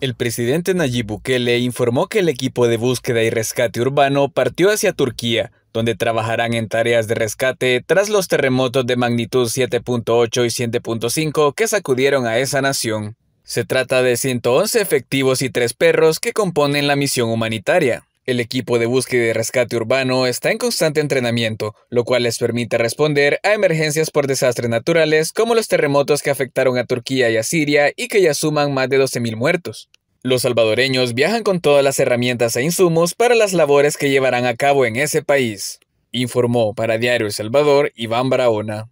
El presidente Nayib Bukele informó que el equipo de búsqueda y rescate urbano partió hacia Turquía, donde trabajarán en tareas de rescate tras los terremotos de magnitud 7.8 y 7.5 que sacudieron a esa nación. Se trata de 111 efectivos y tres perros que componen la misión humanitaria. El equipo de búsqueda y rescate urbano está en constante entrenamiento, lo cual les permite responder a emergencias por desastres naturales como los terremotos que afectaron a Turquía y a Siria y que ya suman más de 12.000 muertos. Los salvadoreños viajan con todas las herramientas e insumos para las labores que llevarán a cabo en ese país, informó para Diario El Salvador Iván Barahona.